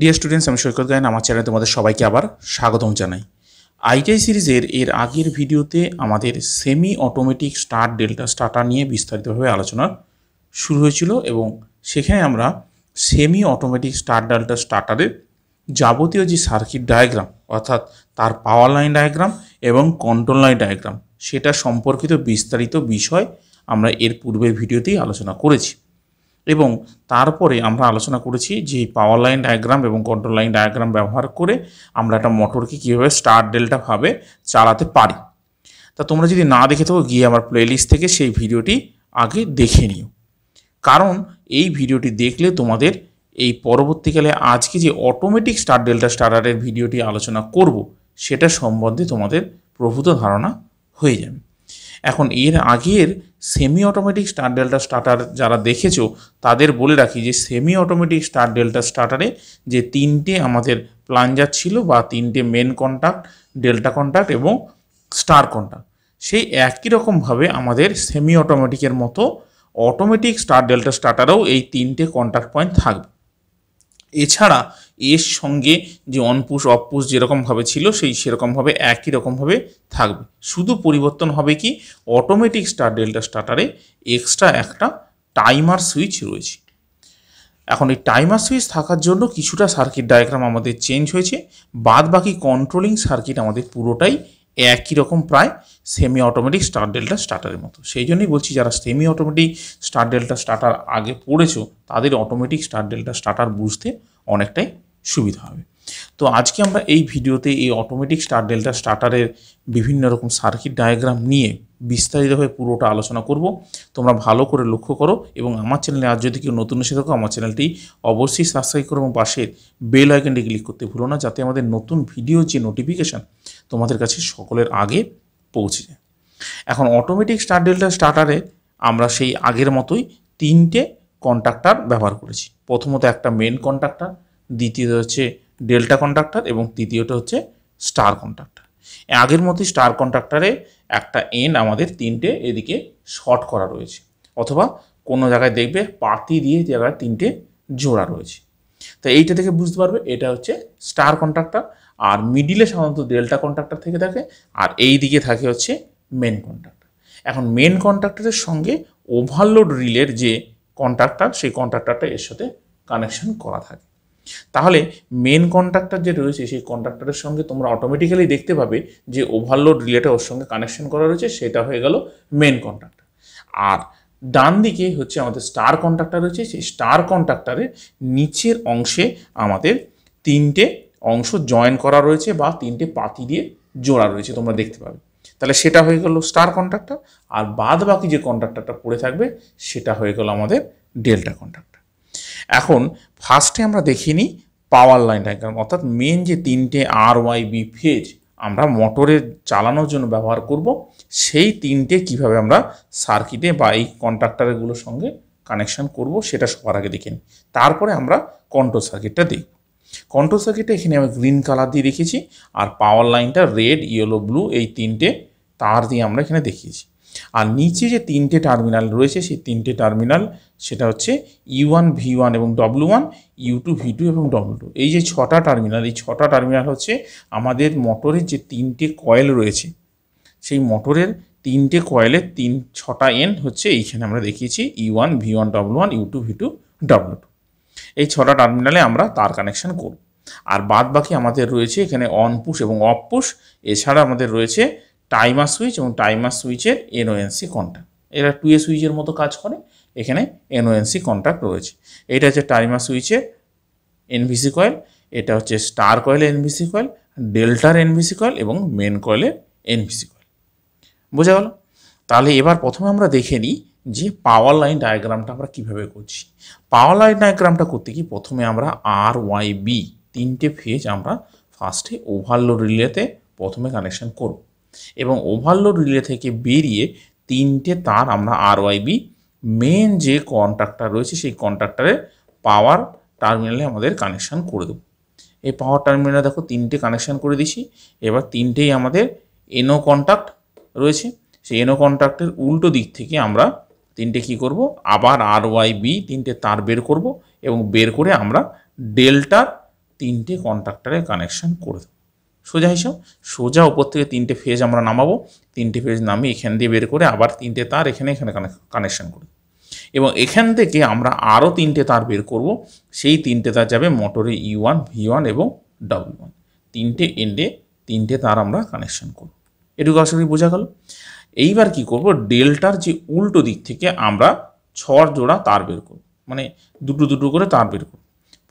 dear students আমি সৈকত গায়ন আমার চ্যানেলে তোমাদের সবাইকে আবার স্বাগতম জানাই আইটিআই সিরিজের এর আগের ভিডিওতে আমাদের semi automatic star delta starter নিয়ে বিস্তারিতভাবে আলোচনা শুরু হয়েছিল এবং সেখানে আমরা সেমি অটোমেটিক স্টার ডেল্টা স্টার্টারের যাবতীয় যে সার্কিট ডায়াগ্রাম অর্থাৎ তার পাওয়ার লাইন ডায়াগ্রাম এবং কন্ট্রোল লাইন ডায়াগ্রাম সেটা সম্পর্কিত বিস্তারিত বিষয় আমরা এর পূর্বের ভিডিওতেই আলোচনা করেছি এবং তারপরে আমরা আলোচনা করেছি যে পাওয়ার লাইন ডায়াগ্রাম এবং কন্ট্রোল লাইন ডায়াগ্রাম ব্যবহার করে আমরা একটা মোটরকে কীভাবে স্টার ডেল্টাভাবে চালাতে পারি তা তোমরা যদি না দেখে থাকো গিয়ে আমার প্লেলিস্ট থেকে সেই ভিডিওটি আগে দেখে নিও কারণ এই ভিডিওটি দেখলে তোমাদের এই পরবর্তীকালে আজকে যে অটোমেটিক স্টার ডেল্টা স্টারারের ভিডিওটি আলোচনা করব সেটা সম্বন্ধে তোমাদের প্রভূত ধারণা হয়ে যাবে এখন এর আগের semi automatic star delta starter যারা দেখেছো তাদের বলে রাখি যে সেমি অটোমেটিক স্টার ডেল্টা স্টার্টারে যে তিনটে আমাদের প্লাঞ্জার ছিল বা তিনটে মেন কন্ট্যাক্ট ডেল্টা কন্ট্যাক্ট এবং স্টার কন্ট্যাক্ট সেই একই রকমভাবে আমাদের সেমি অটোমেটিকের মতো অটোমেটিক স্টার ডেল্টা স্টার্টারেও এই তিনটে কন্ট্যাক্ট পয়েন্ট থাকবে এছাড়া এর সঙ্গে যে অনপুষ অপুষ যেরকমভাবে ছিল সেই সেরকমভাবে একই রকমভাবে থাকবে শুধু পরিবর্তন হবে কি অটোমেটিক স্টার ডেল্টা স্টার্টারে এক্সট্রা একটা টাইমার সুইচ রয়েছে এখন এই টাইমার সুইচ থাকার জন্য কিছুটা সার্কিট ডায়াগ্রাম আমাদের চেঞ্জ হয়েছে বাদ বাকি কন্ট্রোলিং সার্কিট আমাদের পুরোটাই একই রকম প্রায় সেমি অটোমেটিক স্টার ডেল্টা স্টার্টারের মতো সেই জন্যই বলছি যারা semi automatic star delta starter আগে পড়েছো তাদের অটোমেটিক স্টার ডেল্টা স্টার্টার বুঝতে অনেকটাই সুবিধা হবে তো আজকে আমরা এই ভিডিওতে এই অটোমেটিক স্টার ডেল্টা স্টার্টারের বিভিন্ন রকম সার্কিট ডায়াগ্রাম নিয়ে বিস্তারিতভাবে পুরোটা আলোচনা করব তোমরা ভালো করে লক্ষ্য করো এবং আমার চ্যানেলে আজ যদি কেউ নতুন এসে থাকো আমার চ্যানেলটি অবশ্যই সাবস্ক্রাইব করো এবং পাশের বেল আইকনটি ক্লিক করতে ভুলো না যাতে আমাদের নতুন ভিডিও যে নোটিফিকেশান তোমাদের কাছে সকলের আগে পৌঁছে যায় এখন অটোমেটিক স্টার ডেল্টা স্টার্টারে আমরা সেই আগের মতোই তিনটে কন্ট্রাক্টার ব্যবহার করেছি প্রথমত একটা মেন কন্ট্রাক্টার দ্বিতীয়ত হচ্ছে ডেল্টা কন্ট্রাক্টর এবং তৃতীয়টা হচ্ছে স্টার কন্ট্রাক্টর আগের মধ্যে স্টার কন্ট্রাক্টরে একটা এন আমাদের তিনটে এদিকে শর্ট করা রয়েছে অথবা কোনো জায়গায় দেখবে পাতি দিয়ে জায়গায় তিনটে জোড়া রয়েছে তো এইটা থেকে বুঝতে পারবে এটা হচ্ছে স্টার কন্ট্রাক্টার আর মিডিলে সাধারণত ডেল্টা কন্ট্রাক্টর থেকে থাকে আর এই দিকে থাকে হচ্ছে মেন কন্ট্রাক্টর এখন মেন কন্ট্রাক্টরের সঙ্গে ওভারলোড রিলের যে কন্ট্রাক্টার সেই কন্ট্রাক্টারটা এর সাথে কানেকশন করা থাকে তাহলে মেন কন্ট্রাক্টর যে রয়েছে সেই কন্ট্রাক্টরের সঙ্গে তোমরা অটোমেটিক্যালি দেখতে পাবে যে ওভারলোড রিলেটার ওর সঙ্গে কানেকশন করা রয়েছে সেটা হয়ে গেল মেন কন্ট্রাক্টর আর ডান দিকে হচ্ছে আমাদের স্টার কন্ট্রাক্টর রয়েছে সেই স্টার কন্ট্রাক্টরের নিচের অংশে আমাদের তিনটে অংশ জয়েন করা রয়েছে বা তিনটে পাতি দিয়ে জোড়া রয়েছে তোমরা দেখতে পাবে তাহলে সেটা হয়ে গেল স্টার কন্ট্রাক্টর আর বাদ বাকি যে কন্ট্রাক্টরটা পড়ে থাকবে সেটা হয়ে গেল আমাদের ডেল্টা কন্ট্রাক্টর এখন ফার্স্টে আমরা দেখিনি পাওয়ার লাইন ডায়াগ্রাম অর্থাৎ মেন যে তিনটে আর ওয়াই বি ফেজ আমরা মোটরের চালানোর জন্য ব্যবহার করব সেই তিনটে কিভাবে আমরা সার্কিটে বা এই কন্ট্রাক্টারগুলোর সঙ্গে কানেকশান করব সেটা সবার আগে দেখে নিই তারপরে আমরা কন্ট্রোল সার্কিটটা দেখব কন্ট্রোল সার্কিটটা এখানে আমি গ্রিন কালার দিয়ে রেখেছি আর পাওয়ার লাইনটা রেড ইয়েলো ব্লু এই তিনটে তার দিয়ে আমরা এখানে দেখিয়েছি আর নিচে যে তিনটে টার্মিনাল রয়েছে সেই তিনটে টার্মিনাল সেটা হচ্ছে ইউ ওয়ান ভি ওয়ান এবং W one U two V two এবং ডব্লু টু এই যে ছটা টার্মিনাল এই ছটা টার্মিনাল হচ্ছে আমাদের মোটরের যে তিনটে কয়েল রয়েছে সেই মোটরের তিনটে কয়েলের তিন ছটা এন হচ্ছে এইখানে আমরা দেখিয়েছি U one V one W one U two V two W two এই ছটা টার্মিনালে আমরা তার কানেকশান করব আর বাদ বাকি আমাদের রয়েছে এখানে অন পুশ এবং অফ পুশ এছাড়া আমাদের রয়েছে টাইমার সুইচ এবং টাইমার সুইচের এনওএনসি কন্ট্রাক্ট এরা টু এ সুইচের মতো কাজ করে এখানে এনওএনসি কন্ট্রাক্ট রয়েছে এটা হচ্ছে টাইমার সুইচের এনভিসি কয়েল এটা হচ্ছে স্টার কয়েল এনভিসি কয়েল ডেল্টার এনভিসি কয়েল এবং মেন কয়েলের এনভিসি কয়েল বোঝা গেল তাহলে এবার প্রথমে আমরা দেখে নিই যে পাওয়ার লাইন ডায়াগ্রামটা আমরা কীভাবে করছি পাওয়ার লাইন ডায়াগ্রামটা করতে কি প্রথমে আমরা আর ওয়াই বি তিনটে ফেজ আমরা ফার্স্টে ওভারলোড রিলেতে প্রথমে কানেকশন করব এবং ওভারলোড রিলে থেকে বেরিয়ে তিনটে তার আমরা আর ওয়াইবি মেন যে কন্ট্রাক্টার রয়েছে সেই কন্ট্রাক্টারে পাওয়ার টার্মিনালে আমাদের কানেকশান করে দেবো এই পাওয়ার টার্মিনালে দেখো তিনটে কানেকশান করে দিছি এবার তিনটেই আমাদের এনও কন্ট্রাক্ট রয়েছে সেই এনও কন্ট্রাক্টের উল্টো দিক থেকে আমরা তিনটে কি করব আবার আর ওয়াইবি বি তিনটে তার বের করব এবং বের করে আমরা ডেল্টার তিনটে কন্ট্রাক্টারে কানেকশান করে দেবো সোজা হিসাব সোজা উপর থেকে তিনটে ফেজ আমরা নামাবো তিনটে ফেজ নামিয়ে এখান দিয়ে বের করে আবার তিনটে তার এখানে এখানে কানেকশন করি এবং এখান থেকে আমরা আরও তিনটে তার বের করব সেই তিনটে তার যাবে মোটরে ই ওয়ান ভি ওয়ান এবং ডাব্লু ওয়ান তিনটে এন্ডে তিনটে তার আমরা কানেকশন করব এটুকু আসলে বোঝা গেল এইবার কি করব ডেল্টার যে উল্টো দিক থেকে আমরা ছর জোড়া তার বের করব মানে দুটো দুটো করে তার বের করব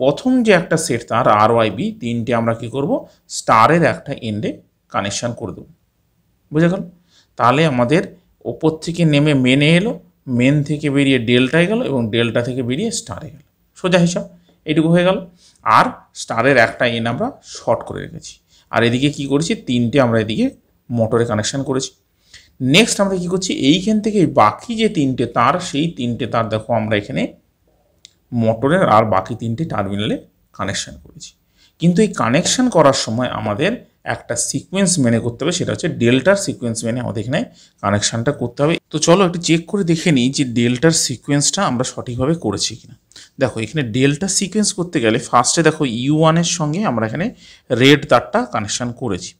প্রথম যে একটা সেট তার আর ওয়াইবি তিনটে আমরা কি করব স্টারের একটা এন্ডে কানেকশান করে দেবো বুঝে গেল তাহলে আমাদের ওপর থেকে নেমে মেনে এলো মেন থেকে বেরিয়ে ডেল্টায় গেল এবং ডেল্টা থেকে বেরিয়ে স্টারে গেল সোজা হিসাব এটুকু হয়ে গেল আর স্টারের একটা এন আমরা শর্ট করে রেখেছি আর এদিকে কি করেছি তিনটে আমরা এদিকে মোটরে কানেকশান করেছি নেক্সট আমরা কি করছি এইখান থেকে বাকি যে তিনটে তার সেই তিনটে তার দেখো আমরা এখানে মোটরের আর বাকি তিনটি টার্মিনালে কানেকশান করেছি কিন্তু এই কানেকশান করার সময় আমাদের একটা সিকোয়েন্স মেনে করতে হবে সেটা হচ্ছে ডেল্টার সিকোয়েন্স মেনে আমাদের এখানে কানেকশানটা করতে হবে তো চলো একটু চেক করে দেখে নিই যে ডেল্টার সিকোয়েন্সটা আমরা সঠিকভাবে করেছি কিনা দেখো এখানে ডেল্টা সিকোয়েন্স করতে গেলে ফার্স্টে দেখো ইউ ওয়ানের সঙ্গে আমরা এখানে রেড তারটা কানেকশান করেছি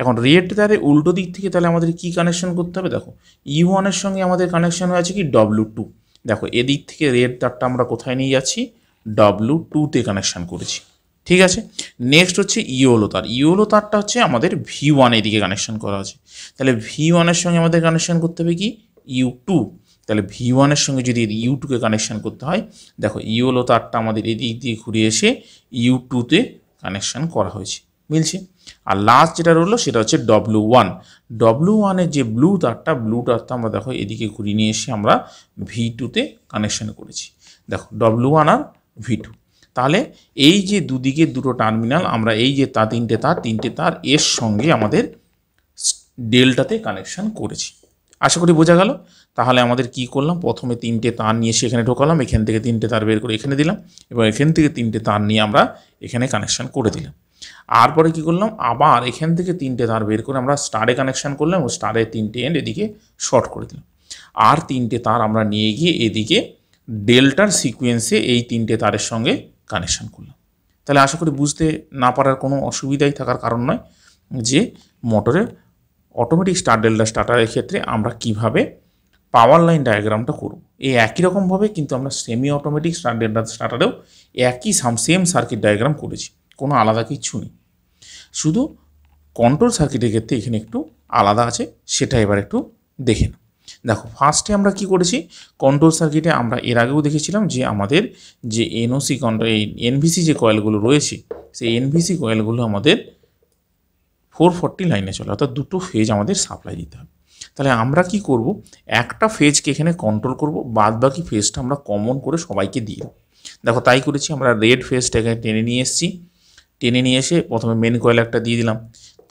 এখন রেড তারে উল্টো দিক থেকে তাহলে আমাদের কি কানেকশান করতে হবে দেখো ইউ ওয়ানের সঙ্গে আমাদের কানেকশান হয়েছে কি ডব্লু টু দেখো এদিক থেকে রেড তারটা আমরা কোথায় নিয়ে যাচ্ছি ডাব্লু টুতে কানেকশান করেছি ঠিক আছে নেক্সট হচ্ছে ইওলো তার ইওলো তারটা হচ্ছে আমাদের ভি ওয়ান এদিকে কানেকশান করা আছে তাহলে ভি ওয়ানের সঙ্গে আমাদের কানেকশান করতে হবে কি ইউ টু তাহলে ভি ওয়ানের সঙ্গে যদি ইউ টুকে কানেকশান করতে হয় দেখো ইওলো তারটা আমাদের এদিক দিয়ে ঘুরে এসে ইউ টুতে কানেকশান করা হয়েছে মিলছে আর লাস্ট যেটা রইলো সেটা হচ্ছে ডব্লু ওয়ান ডব্লু ওয়ানের যে ব্লু তারটা ব্লু তারটা আমরা দেখো এদিকে ঘুরিয়ে নিয়ে এসে আমরা ভি টুতে কানেকশান করেছি দেখো ডব্লু ওয়ান আর ভি টু তাহলে এই যে দুদিকে দুটো টার্মিনাল আমরা এই যে তার তিনটে তার তিনটে তার এর সঙ্গে আমাদের ডেলটাতে কানেকশান করেছি আশা করি বোঝা গেল তাহলে আমাদের কি করলাম প্রথমে তিনটে তার নিয়ে এসে এখানে ঢোকালাম এখান থেকে তিনটে তার বের করে এখানে দিলাম এবং এখান থেকে তিনটে তার নিয়ে আমরা এখানে কানেকশান করে দিলাম আর পরে কী করলাম আবার এখান থেকে তিনটে তার বের করে আমরা স্টারে কানেকশান করলাম ও স্টারে তিনটে এন্ড এদিকে শর্ট করে দিলাম আর তিনটে তার আমরা নিয়ে গিয়ে এদিকে ডেল্টার সিকোয়েন্সে এই তিনটে তারের সঙ্গে কানেকশান করলাম তাহলে আশা করি বুঝতে না পারার কোনো অসুবিধাই থাকার কারণ নয় যে মোটরের অটোমেটিক স্টার ডেল্টা স্টার্টারের ক্ষেত্রে আমরা কিভাবে পাওয়ার লাইন ডায়াগ্রামটা করব এই একই রকমভাবে কিন্তু আমরা সেমি অটোমেটিক স্টার ডেল্টা স্টার্টারেও একই সাম সেম সার্কিট ডায়াগ্রাম করেছি কোনো আলাদা কিচ্ছু নেই শুধু কন্ট্রোল সার্কিটের ক্ষেত্রে এখানে একটু আলাদা আছে সেটা এবার একটু দেখে না দেখো ফার্স্টে আমরা কি করেছি কন্ট্রোল সার্কিটে আমরা এর আগেও দেখেছিলাম যে আমাদের যে এনওসি কন্ট্রোল এই এনভিসি যে কয়েলগুলো রয়েছে সেই এনভিসি কয়েলগুলো আমাদের ফোর ফর্টি লাইনে চলে অর্থাৎ দুটো ফেজ আমাদের সাপ্লাই দিতে হবে তাহলে আমরা কি করব একটা ফেজকে এখানে কন্ট্রোল করব বাদ বাকি ফেজটা আমরা কমন করে সবাইকে দিয়ে দেখো তাই করেছি আমরা রেড ফেজটাকে টেনে নিয়ে এসেছি টেনে নিয়ে এসে প্রথমে মেন কয়েল একটা দিয়ে দিলাম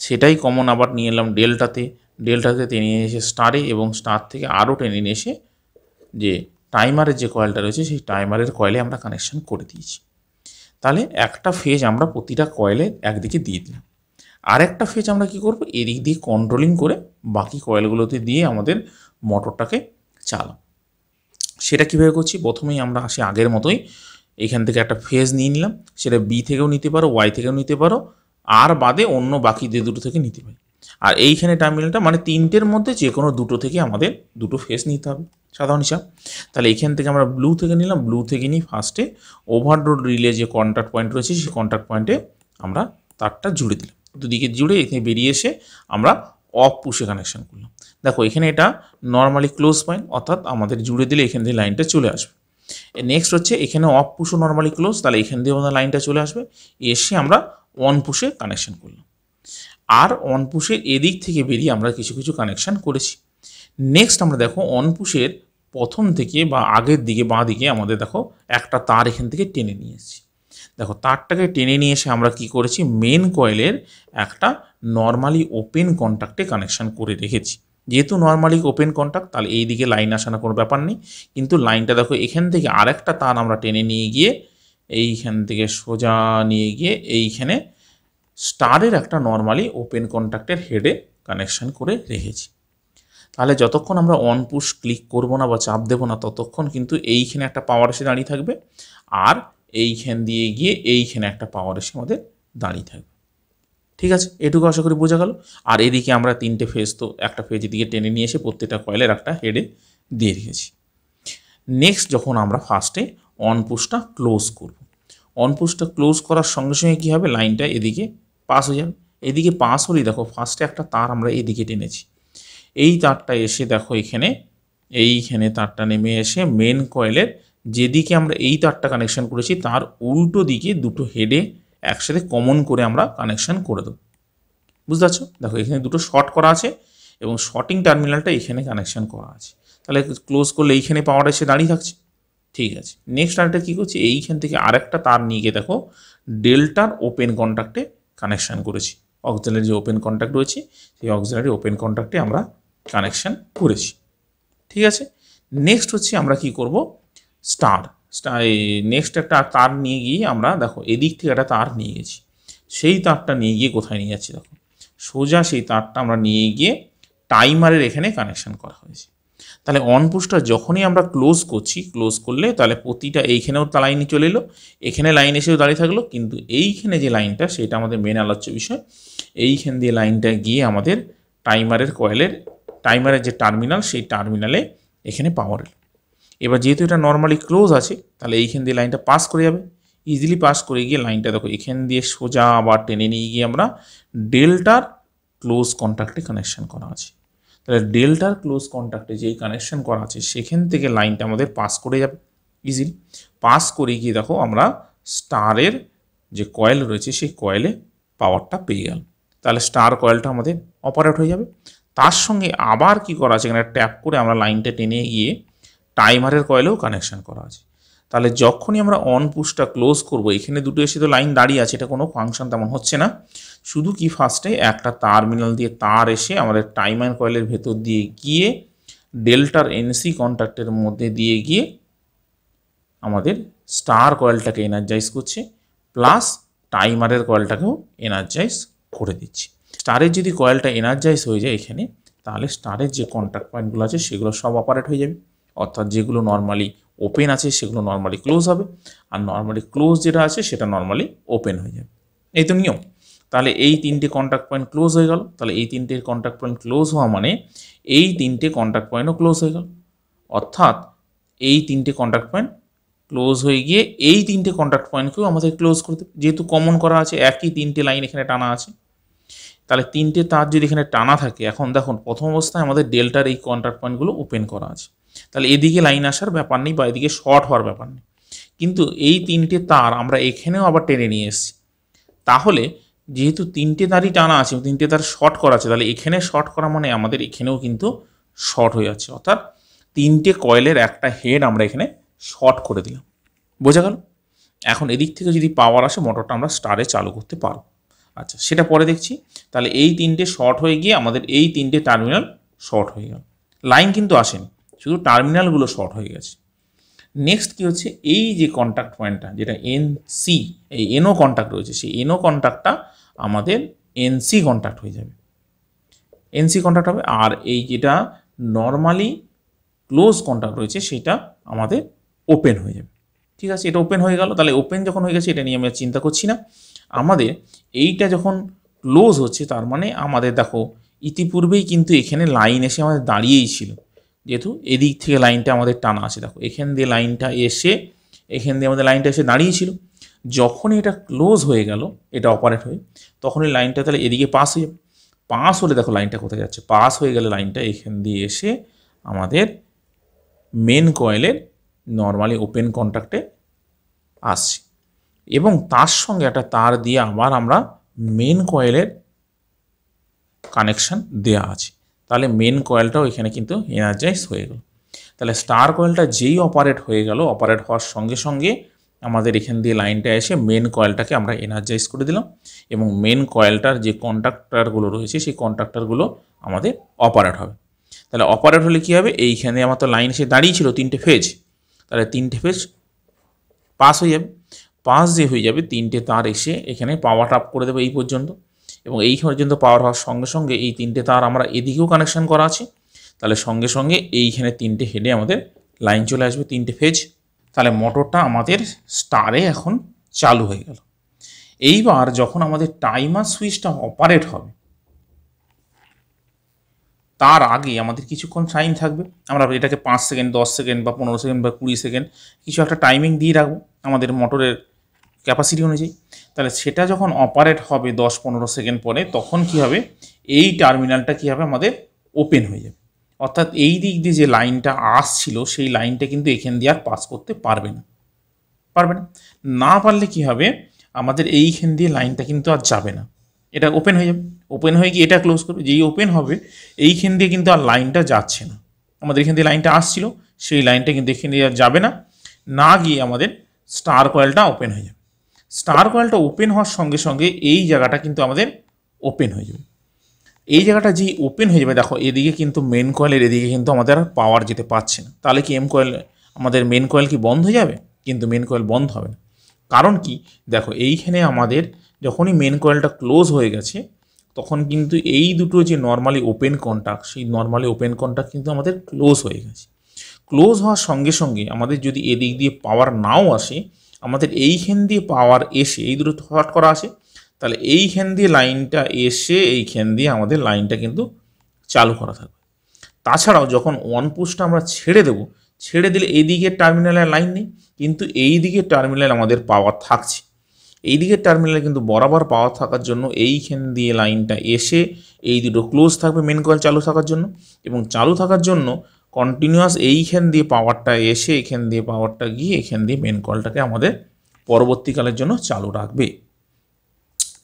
সেটাই কমন আবার নিয়ে এলাম ডেল্টাতে ডেল্টাতে টেনে নিয়ে এসে স্টারে এবং স্টার থেকে আরও টেনে নিয়ে এসে যে টাইমারের যে কয়েলটা রয়েছে সেই টাইমারের কয়েলে আমরা কানেকশান করে দিয়েছি তাহলে একটা ফেজ আমরা প্রতিটা কয়েলে একদিকে দিয়ে দিলাম আরেকটা ফেজ আমরা কি করব এদিক দিয়ে কন্ট্রোলিং করে বাকি কয়েলগুলোতে দিয়ে আমাদের মোটরটাকে চালাম সেটা কীভাবে করছি প্রথমেই আমরা আসি আগের মতোই এখান থেকে একটা ফেজ নিয়ে নিলাম সেটা বি থেকেও নিতে পারো ওয়াই থেকেও নিতে পারো আর বাদে অন্য বাকি যে দুটো থেকে নিতে পারি আর এইখানে টার্মিনালটা মানে তিনটের মধ্যে যে কোনো দুটো থেকে আমাদের দুটো ফেস নিতে হবে সাধারণ হিসাব তাহলে এখান থেকে আমরা ব্লু থেকে নিলাম ব্লু থেকে নিই ফার্স্টে ওভারডোড রিলে যে কন্ট্যাক্ট পয়েন্ট রয়েছে সেই কন্ট্যাক্ট পয়েন্টে আমরা তারটা জুড়ে দিলাম দুদিকে জুড়ে এখানে বেরিয়ে এসে আমরা অফ পুষে কানেকশন করলাম দেখো এখানে এটা নর্মালি ক্লোজ পয়েন্ট অর্থাৎ আমাদের জুড়ে দিলে এখান থেকে লাইনটা চলে আসবে নেক্সট হচ্ছে এখানে অফ পুশও নর্মালি ক্লোজ তাহলে এখান দিয়ে আমাদের লাইনটা চলে আসবে এসে আমরা ওয়ান পুশে কানেকশন করলাম আর অন পুশের এদিক থেকে বেরিয়ে আমরা কিছু কিছু কানেকশান করেছি নেক্সট আমরা দেখো অন পুশের প্রথম থেকে বা আগের দিকে বাঁ দিকে আমাদের দেখো একটা তার এখান থেকে টেনে নিয়েছি দেখো তারটাকে টেনে নিয়ে এসে আমরা কি করেছি মেন কয়েলের একটা নর্মালি ওপেন কন্ট্যাক্টে কানেকশান করে রেখেছি যেহেতু নর্মালি ওপেন কন্ট্যাক্ট তাহলে এই দিকে লাইন আসানো কোনো ব্যাপার নেই কিন্তু লাইনটা দেখো এখান থেকে আরেকটা তার আমরা টেনে নিয়ে গিয়ে এইখান থেকে সোজা নিয়ে গিয়ে এইখানে স্টারের একটা নর্মালি ওপেন কন্ট্যাক্টের হেডে কানেকশান করে রেখেছি তাহলে যতক্ষণ আমরা অন পুশ ক্লিক করব না বা চাপ দেবো না ততক্ষণ কিন্তু এইখানে একটা পাওয়ার এসে দাঁড়িয়ে থাকবে আর এইখান দিয়ে গিয়ে এইখানে একটা পাওয়ার এসে আমাদের দাঁড়িয়ে থাকবে ঠিক আছে এটুকু আশা করি বোঝা গেল আর এদিকে আমরা তিনটে ফেজ তো একটা ফেজ এদিকে টেনে নিয়ে এসে প্রত্যেকটা কয়েলের একটা হেডে দিয়ে রেখেছি নেক্সট যখন আমরা ফার্স্টে অনপুষটা ক্লোজ করব অনপুষটা ক্লোজ করার সঙ্গে সঙ্গে কী হবে লাইনটা এদিকে পাস হয়ে যাবে এদিকে পাস হলেই দেখো ফার্স্টে একটা তার আমরা এদিকে টেনেছি এই তারটা এসে দেখো এখানে এইখানে তারটা নেমে এসে মেন কয়েলের যেদিকে আমরা এই তারটা কানেকশন করেছি তার উল্টো দিকে দুটো হেডে একসাথে কমন করে আমরা কানেকশান করে দেবো বুঝতে পারছো দেখো এখানে দুটো শর্ট করা আছে এবং শর্টিং টার্মিনালটা এখানে কানেকশান করা আছে তাহলে ক্লোজ করলে এইখানে পাওয়ারটা এসে দাঁড়িয়ে থাকছে ঠিক আছে নেক্সট আরেকটা কী করছি এইখান থেকে আরেকটা তার নিয়ে গিয়ে দেখো ডেল্টার ওপেন কন্ট্রাক্টে কানেকশান করেছি অক্সিলারি যে ওপেন কন্ট্যাক্ট রয়েছে সেই অক্সিলারি ওপেন কন্ট্যাক্টে আমরা কানেকশান করেছি ঠিক আছে নেক্সট হচ্ছে আমরা কি করব স্টার নেক্সট একটা তার নিয়ে গিয়ে আমরা দেখো এদিক থেকে একটা তার নিয়ে গেছি সেই তারটা নিয়ে গিয়ে কোথায় নিয়ে যাচ্ছি দেখো সোজা সেই তারটা আমরা নিয়ে গিয়ে টাইমারের এখানে কানেকশান করা হয়েছে তাহলে অন পুশটা যখনই আমরা ক্লোজ করছি ক্লোজ করলে তাহলে প্রতিটা এইখানেও তা লাইনে চলে এলো এখানে লাইন এসেও দাঁড়িয়ে থাকলো কিন্তু এইখানে যে লাইনটা সেটা আমাদের মেন আলোচ্য বিষয় এইখান দিয়ে লাইনটা গিয়ে আমাদের টাইমারের কয়েলের টাইমারের যে টার্মিনাল সেই টার্মিনালে এখানে পাওয়ার এলো এবার যেহেতু এটা নর্মালি ক্লোজ আছে তাহলে এইখান দিয়ে লাইনটা পাস করে যাবে ইজিলি পাস করে গিয়ে লাইনটা দেখো এখান দিয়ে সোজা আবার টেনে নিয়ে গিয়ে আমরা ডেল্টার ক্লোজ কন্ট্যাক্টে কানেকশান করা আছে তাহলে ডেল্টার ক্লোজ কন্ট্যাক্টে যেই কানেকশান করা আছে সেখান থেকে লাইনটা আমাদের পাস করে যাবে ইজিলি পাস করে গিয়ে দেখো আমরা স্টারের যে কয়েল রয়েছে সেই কয়েলে পাওয়ারটা পেয়ে গেল তাহলে স্টার কয়েলটা আমাদের অপারেট হয়ে যাবে তার সঙ্গে আবার কি করা আছে এখানে ট্যাপ করে আমরা লাইনটা টেনে গিয়ে টাইমারের কয়েলেও কানেকশান করা আছে তাহলে যখনই আমরা অন পুশটা ক্লোজ করব এখানে দুটো এসে তো লাইন দাঁড়িয়ে আছে এটা কোনো ফাংশন তেমন হচ্ছে না শুধু কি ফার্স্টে একটা টার্মিনাল দিয়ে তার এসে আমাদের টাইমার কয়েলের ভেতর দিয়ে গিয়ে ডেল্টার এনসি কন্ট্যাক্টের মধ্যে দিয়ে গিয়ে আমাদের স্টার কয়েলটাকে এনার্জাইজ করছে প্লাস টাইমারের কয়েলটাকেও এনার্জাইজ করে দিচ্ছে স্টারের যদি কয়েলটা এনার্জাইজ হয়ে যায় এখানে তাহলে স্টারের যে কন্ট্যাক্ট পয়েন্টগুলো আছে সেগুলো সব অপারেট হয়ে যাবে অর্থাৎ যেগুলো নর্মালি ওপেন আছে সেগুলো নর্মালি ক্লোজ হবে আর নর্মালি ক্লোজ যেটা আছে সেটা নর্মালি ওপেন হয়ে যাবে এই তো নিয়ম তাহলে এই তিনটে কন্ট্যাক্ট পয়েন্ট ক্লোজ হয়ে গেল তাহলে এই তিনটে কন্ট্যাক্ট পয়েন্ট ক্লোজ হওয়া মানে এই তিনটে কন্ট্যাক্ট পয়েন্টও ক্লোজ হয়ে গেল অর্থাৎ এই তিনটে কন্ট্যাক্ট পয়েন্ট ক্লোজ হয়ে গিয়ে এই তিনটে কন্ট্যাক্ট পয়েন্টকেও আমাদের ক্লোজ করতে যেহেতু কমন করা আছে একই তিনটে লাইন এখানে টানা আছে তাহলে তিনটে তার যদি এখানে টানা থাকে এখন দেখুন প্রথম অবস্থায় আমাদের ডেল্টার এই কন্ট্যাক্ট পয়েন্টগুলো ওপেন করা আছে তাহলে এদিকে লাইন আসার ব্যাপার নেই বা এদিকে শর্ট হওয়ার ব্যাপার নেই কিন্তু এই তিনটে তার আমরা এখানেও আবার টেনে নিয়ে এসেছি তাহলে যেহেতু তিনটে তারই টানা আছে তিনটে তার শর্ট করা আছে তাহলে এখানে শর্ট করা মানে আমাদের এখানেও কিন্তু শর্ট হয়ে যাচ্ছে অর্থাৎ তিনটে কয়েলের একটা হেড আমরা এখানে শর্ট করে দিলাম বোঝা গেল এখন এদিক থেকে যদি পাওয়ার আসে মোটরটা আমরা স্টারে চালু করতে পারবো আচ্ছা সেটা পরে দেখছি তাহলে এই তিনটে শর্ট হয়ে গিয়ে আমাদের এই তিনটে টার্মিনাল শর্ট হয়ে গেল লাইন কিন্তু আসেনি শুধু টার্মিনালগুলো শর্ট হয়ে গেছে নেক্সট কি হচ্ছে এই যে কন্ট্যাক্ট পয়েন্টটা যেটা এন সি এই এনও কন্ট্যাক্ট রয়েছে সেই এনও কন্ট্যাক্টটা আমাদের এনসি কন্ট্যাক্ট হয়ে যাবে এনসি কন্ট্যাক্ট হবে আর এই যেটা নর্মালি ক্লোজ কন্ট্যাক্ট রয়েছে সেটা আমাদের ওপেন হয়ে যাবে ঠিক আছে এটা ওপেন হয়ে গেল তাহলে ওপেন যখন হয়ে গেছে এটা নিয়ে আমরা চিন্তা করছি না আমাদের এইটা যখন ক্লোজ হচ্ছে তার মানে আমাদের দেখো ইতিপূর্বেই কিন্তু এখানে লাইন এসে আমাদের দাঁড়িয়েই ছিল যেহেতু এদিক থেকে লাইনটা আমাদের টানা আছে দেখো এখান দিয়ে লাইনটা এসে এখান দিয়ে আমাদের লাইনটা এসে দাঁড়িয়েছিল যখনই এটা ক্লোজ হয়ে গেল এটা অপারেট হয়ে তখন এই লাইনটা তাহলে এদিকে পাস হয়ে যাবে পাস হলে দেখো লাইনটা কোথায় যাচ্ছে পাস হয়ে গেলে লাইনটা এখান দিয়ে এসে আমাদের মেন কয়েলের নর্মালি ওপেন কন্ট্রাক্টে আসছে এবং তার সঙ্গে একটা তার দিয়ে আবার আমরা মেন কয়েলের কানেকশান দেয়া আছে তাহলে মেন কয়েলটাও এখানে কিন্তু এনার্জাইজ হয়ে গেল তাহলে স্টার কয়েলটা যেই অপারেট হয়ে গেল অপারেট হওয়ার সঙ্গে সঙ্গে আমাদের এখান দিয়ে লাইনটা এসে মেন কয়েলটাকে আমরা এনার্জাইজ করে দিলাম এবং মেন কয়েলটার যে কন্ট্রাক্টারগুলো রয়েছে সেই কন্ট্রাক্টারগুলো আমাদের অপারেট হবে তাহলে অপারেট হলে কী হবে এইখানে আমার তো লাইন এসে দাঁড়িয়েছিল তিনটে ফেজ তাহলে তিনটে ফেজ পাস হয়ে যাবে পাস যে হয়ে যাবে তিনটে তার এসে এখানে পাওয়ার আপ করে দেবে এই পর্যন্ত এবং এই পর্যন্ত পাওয়ার হওয়ার সঙ্গে সঙ্গে এই তিনটে তার আমরা এদিকেও কানেকশান করা আছে তাহলে সঙ্গে সঙ্গে এইখানে তিনটে হেডে আমাদের লাইন চলে আসবে তিনটে ফেজ তাহলে মোটরটা আমাদের স্টারে এখন চালু হয়ে গেল এইবার যখন আমাদের টাইমার সুইচটা অপারেট হবে তার আগে আমাদের কিছুক্ষণ টাইম থাকবে আমরা এটাকে পাঁচ সেকেন্ড দশ সেকেন্ড বা পনেরো সেকেন্ড বা কুড়ি সেকেন্ড কিছু একটা টাইমিং দিয়ে রাখবো আমাদের মোটরের ক্যাপাসিটি অনুযায়ী তাহলে সেটা যখন অপারেট হবে দশ পনেরো সেকেন্ড পরে তখন কি হবে এই টার্মিনালটা কি হবে আমাদের ওপেন হয়ে যাবে অর্থাৎ এই দিক দিয়ে যে লাইনটা আসছিল সেই লাইনটা কিন্তু এখান দিয়ে আর পাস করতে পারবে না পারবে না না পারলে কি হবে আমাদের এইখান দিয়ে লাইনটা কিন্তু আর যাবে না এটা ওপেন হয়ে যাবে ওপেন হয়ে গিয়ে এটা ক্লোজ করবে যেই ওপেন হবে এইখান দিয়ে কিন্তু আর লাইনটা যাচ্ছে না আমাদের এখান দিয়ে লাইনটা আসছিল সেই লাইনটা কিন্তু এখান দিয়ে আর যাবে না না গিয়ে আমাদের স্টার কয়েলটা ওপেন হয়ে যাবে স্টার কয়েলটা ওপেন হওয়ার সঙ্গে সঙ্গে এই জায়গাটা কিন্তু আমাদের ওপেন হয়ে যাবে এই জায়গাটা যে ওপেন হয়ে যাবে দেখো এদিকে কিন্তু মেন কয়েলের এদিকে কিন্তু আমাদের আর পাওয়ার যেতে পারছে না তাহলে কি এম কয়েল আমাদের মেন কয়েল কি বন্ধ হয়ে যাবে কিন্তু মেন কয়েল বন্ধ হবে না কারণ কি দেখো এইখানে আমাদের যখনই মেন কয়েলটা ক্লোজ হয়ে গেছে তখন কিন্তু এই দুটো যে নর্মালি ওপেন কন্ট্যাক্ট সেই নর্মালি ওপেন কন্ট্যাক্ট কিন্তু আমাদের ক্লোজ হয়ে গেছে ক্লোজ হওয়ার সঙ্গে সঙ্গে আমাদের যদি এদিক দিয়ে পাওয়ার নাও আসে আমাদের এইখান দিয়ে পাওয়ার এসে এই দুটো শর্ট করা আছে তাহলে এইখান দিয়ে লাইনটা এসে এইখান দিয়ে আমাদের লাইনটা কিন্তু চালু করা থাকবে তাছাড়াও যখন ওয়ান পুশটা আমরা ছেড়ে দেব ছেড়ে দিলে এই দিকের টার্মিনালের লাইন নেই কিন্তু এই দিকের টার্মিনাল আমাদের পাওয়ার থাকছে এই দিকের টার্মিনালে কিন্তু বরাবর পাওয়ার থাকার জন্য এইখান দিয়ে লাইনটা এসে এই দুটো ক্লোজ থাকবে মেন কয়েল চালু থাকার জন্য এবং চালু থাকার জন্য কন্টিনিউয়াস এইখান দিয়ে পাওয়ারটা এসে এখান দিয়ে পাওয়ারটা গিয়ে এখান দিয়ে মেন কলটাকে আমাদের পরবর্তীকালের জন্য চালু রাখবে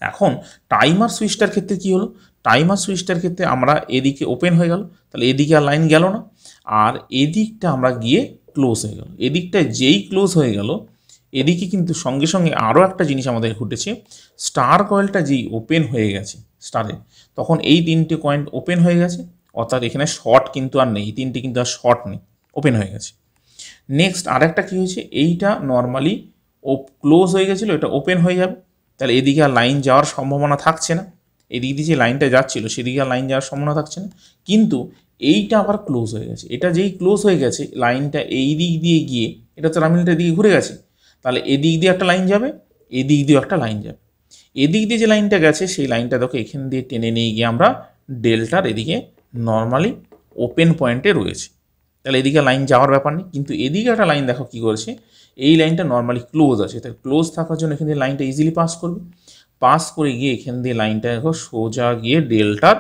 এখন টাইমার সুইচটার ক্ষেত্রে কি হলো টাইমার সুইচটার ক্ষেত্রে আমরা এদিকে ওপেন হয়ে গেল তাহলে এদিকে আর লাইন গেল না আর এদিকটা আমরা গিয়ে ক্লোজ হয়ে গেল এদিকটা যেই ক্লোজ হয়ে গেল এদিকে কিন্তু সঙ্গে সঙ্গে আরও একটা জিনিস আমাদের ঘটেছে স্টার কয়েলটা যেই ওপেন হয়ে গেছে স্টারে তখন এই তিনটে কয়েন ওপেন হয়ে গেছে অর্থাৎ এখানে শর্ট কিন্তু আর নেই তিনটি কিন্তু আর শর্ট নেই ওপেন হয়ে গেছে নেক্সট আর একটা কী হয়েছে এইটা নর্মালি ও ক্লোজ হয়ে গেছিলো এটা ওপেন হয়ে যাবে তাহলে এদিকে আর লাইন যাওয়ার সম্ভাবনা থাকছে না এদিক দিয়ে যে লাইনটা যাচ্ছিলো সেদিকে আর লাইন যাওয়ার সম্ভাবনা থাকছে না কিন্তু এইটা আবার ক্লোজ হয়ে গেছে এটা যেই ক্লোজ হয়ে গেছে লাইনটা এই দিক দিয়ে গিয়ে এটা টার্মিনালটা এদিকে ঘুরে গেছে তাহলে এদিক দিয়ে একটা লাইন যাবে এদিক দিয়েও একটা লাইন যাবে এদিক দিয়ে যে লাইনটা গেছে সেই লাইনটা দেখো এখান দিয়ে টেনে নিয়ে গিয়ে আমরা ডেল্টার এদিকে নর্মালি ওপেন পয়েন্টে রয়েছে তাহলে এদিকে লাইন যাওয়ার ব্যাপার নেই কিন্তু এদিকে একটা লাইন দেখো কী করেছে এই লাইনটা নর্মালি ক্লোজ আছে তাহলে ক্লোজ থাকার জন্য এখান দিয়ে লাইনটা ইজিলি পাস করবে পাস করে গিয়ে এখান দিয়ে লাইনটা দেখো সোজা গিয়ে ডেল্টার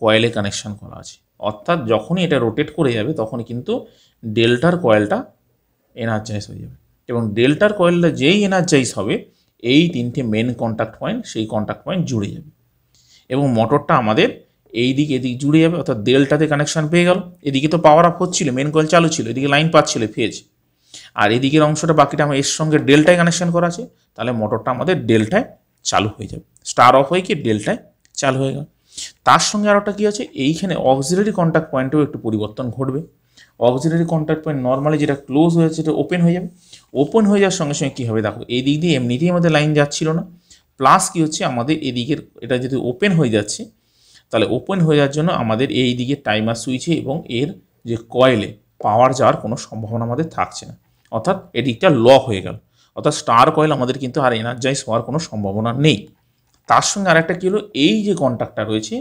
কয়েলে কানেকশান করা আছে অর্থাৎ যখনই এটা রোটেট করে যাবে তখনই কিন্তু ডেল্টার কয়েলটা এনার্জাইজ হয়ে যাবে এবং ডেল্টার কয়েলটা যেই এনার্জাইজ হবে এই তিনটে মেন কন্ট্যাক্ট পয়েন্ট সেই কন্ট্যাক্ট পয়েন্ট জুড়ে যাবে এবং মোটরটা আমাদের এই দিক এদিক জুড়ে যাবে অর্থাৎ ডেলটাতে কানেকশান পেয়ে গেল এদিকে তো পাওয়ার আপ হচ্ছিল মেন কয়েল চালু ছিল এদিকে লাইন পাচ্ছিল ফেজ আর এদিকের অংশটা বাকিটা আমার এর সঙ্গে ডেলটায় কানেকশান করা আছে তাহলে মোটরটা আমাদের ডেলটায় চালু হয়ে যাবে স্টার অফ হয়ে কি ডেলটায় চালু হয়ে গেল তার সঙ্গে আরোটা কী আছে এইখানে অক্সিলারি কন্ট্যাক্ট পয়েন্টেও একটু পরিবর্তন ঘটবে অক্সিলারি কন্ট্যাক্ট পয়েন্ট নর্মালি যেটা ক্লোজ হয়েছে সেটা ওপেন হয়ে যাবে ওপেন হয়ে যাওয়ার সঙ্গে সঙ্গে কী হবে দেখো এই দিক দিয়ে এমনিতেই আমাদের লাইন যাচ্ছিল না প্লাস কী হচ্ছে আমাদের এদিকের এটা যদি ওপেন হয়ে যাচ্ছে তাহলে ওপেন হয়ে যাওয়ার জন্য আমাদের এই দিকে টাইমার সুইচে এবং এর যে কয়েলে পাওয়ার যাওয়ার কোনো সম্ভাবনা আমাদের থাকছে না অর্থাৎ এদিকটা ল হয়ে গেল অর্থাৎ স্টার কয়েল আমাদের কিন্তু আর এনার্জাইজ হওয়ার কোনো সম্ভাবনা নেই তার সঙ্গে আরেকটা কী হলো এই যে কন্ট্রাক্টটা রয়েছে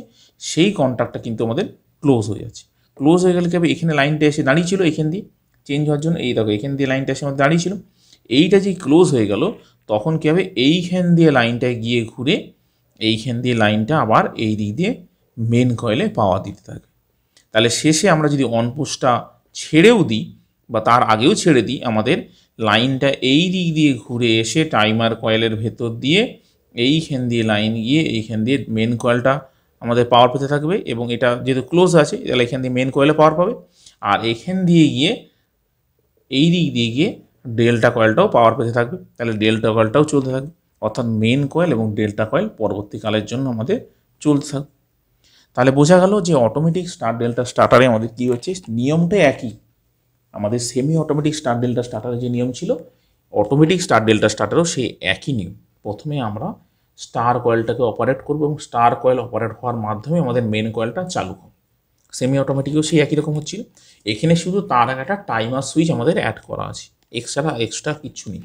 সেই কন্ট্রাক্টটা কিন্তু আমাদের ক্লোজ হয়ে যাচ্ছে ক্লোজ হয়ে গেলে হবে এখানে লাইনটা এসে দাঁড়িয়েছিল এখান দিয়ে চেঞ্জ হওয়ার জন্য এই দেখো এখান দিয়ে লাইনটা এসে আমাদের দাঁড়িয়েছিল এইটা যেই ক্লোজ হয়ে গেল তখন কী হবে এইখান দিয়ে লাইনটা গিয়ে ঘুরে এইখান দিয়ে লাইনটা আবার এই দিক দিয়ে মেন কয়েলে পাওয়া দিতে থাকে তাহলে শেষে আমরা যদি অনপোস্টটা ছেড়েও দিই বা তার আগেও ছেড়ে দিই আমাদের লাইনটা এই দিক দিয়ে ঘুরে এসে টাইমার কয়েলের ভেতর দিয়ে এইখান দিয়ে লাইন গিয়ে এইখান দিয়ে মেন কয়েলটা আমাদের পাওয়ার পেতে থাকবে এবং এটা যেহেতু ক্লোজ আছে তাহলে এখান দিয়ে মেন কয়েলে পাওয়ার পাবে আর এখান দিয়ে গিয়ে এই দিক দিয়ে গিয়ে ডেল্টা কয়েলটাও পাওয়ার পেতে থাকবে তাহলে ডেল্টা কয়েলটাও চলতে থাকবে অর্থাৎ মেন কয়েল এবং ডেল্টা কয়েল পরবর্তীকালের জন্য আমাদের চলতে থাকবে তাহলে বোঝা গেল যে অটোমেটিক স্টার ডেল্টা স্টার্টারে আমাদের কী হচ্ছে নিয়মটা একই আমাদের সেমি অটোমেটিক স্টার ডেল্টা স্টার্টারের যে নিয়ম ছিল অটোমেটিক স্টার ডেল্টা স্টার্টারও সেই একই নিয়ম প্রথমে আমরা স্টার কয়েলটাকে অপারেট করবো এবং স্টার কয়েল অপারেট হওয়ার মাধ্যমে আমাদের মেন কয়েলটা চালু হবে সেমি অটোমেটিকও সেই একই রকম হচ্ছিল এখানে শুধু তার একটা টাইমার সুইচ আমাদের অ্যাড করা আছে এক্সট্রা এক্সট্রা কিচ্ছু নেই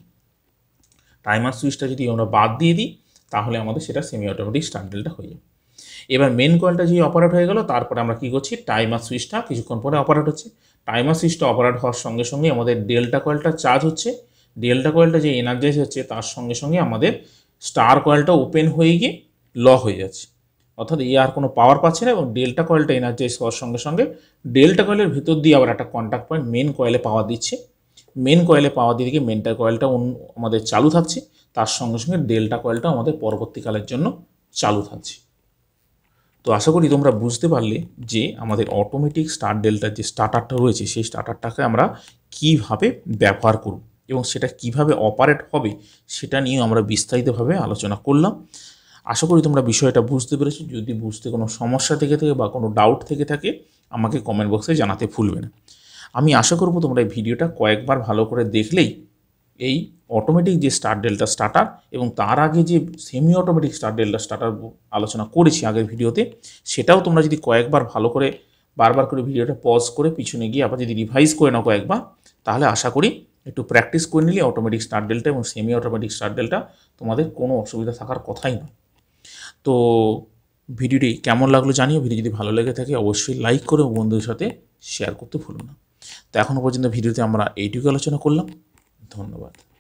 টাইমার সুইচটা যদি আমরা বাদ দিয়ে দিই তাহলে আমাদের সেটা সেমি অটোমেটিক স্টার ডেল্টা হয়ে যাবে এবার মেন কয়েলটা যেই অপারেট হয়ে গেল তারপরে আমরা কি করছি টাইমার সুইচটা কিছুক্ষণ পরে অপারেট হচ্ছে টাইমার সুইচটা অপারেট হওয়ার সঙ্গে সঙ্গে আমাদের ডেল্টা কয়েলটা চার্জ হচ্ছে ডেল্টা কয়েলটা যে এনার্জাইজ হচ্ছে তার সঙ্গে সঙ্গে আমাদের স্টার কয়েলটা ওপেন হয়ে গিয়ে ল হয়ে যাচ্ছে অর্থাৎ এ আর কোনো পাওয়ার পাচ্ছে না এবং ডেল্টা কয়েলটা এনার্জাইজ হওয়ার সঙ্গে সঙ্গে ডেল্টা কয়েলের ভিতর দিয়ে আবার একটা কন্ট্যাক্ট পয়েন্ট মেন কয়েলে পাওয়া দিচ্ছে মেন কয়েলে পাওয়া দিয়ে দিকে মেনটা কয়েলটা আমাদের চালু থাকছে তার সঙ্গে সঙ্গে ডেল্টা কয়েলটা আমাদের পরবর্তীকালের জন্য চালু থাকছে তো আশা করি তোমরা বুঝতে পারলে যে আমাদের অটোমেটিক স্টার ডেল্টার যে স্টার্টারটা রয়েছে সেই স্টার্টারটাকে আমরা কিভাবে ব্যবহার করব এবং সেটা কিভাবে অপারেট হবে সেটা নিয়ে আমরা বিস্তারিতভাবে আলোচনা করলাম আশা করি তোমরা বিষয়টা বুঝতে পেরেছো যদি বুঝতে কোনো সমস্যা থেকে থাকে বা কোনো ডাউট থেকে থাকে আমাকে কমেন্ট বক্সে জানাতে ভুলবে না আমি আশা করব তোমরা এই ভিডিওটা কয়েকবার ভালো করে দেখলেই এই অটোমেটিক যে স্টার ডেল্টা স্টার্টার এবং তার আগে যে semi automatic star delta starter আলোচনা করেছি আগের ভিডিওতে সেটাও তোমরা যদি কয়েকবার ভালো করে বারবার করে ভিডিওটা পজ করে পিছনে গিয়ে আবার যদি রিভাইজ করে নাও কয়েকবার তাহলে আশা করি একটু প্র্যাকটিস করে নিলে অটোমেটিক স্টার ডেল্টা এবং সেমি অটোমেটিক স্টার ডেল্টা তোমাদের কোনো অসুবিধা থাকার কথাই নয় তো ভিডিওটি কেমন লাগলো জানিও ভিডিও যদি ভালো লেগে থাকে অবশ্যই লাইক করে বন্ধুদের সাথে শেয়ার করতে ভুলো না তো এখনও পর্যন্ত ভিডিওতে আমরা এইটুকু আলোচনা করলাম ধন্যবাদ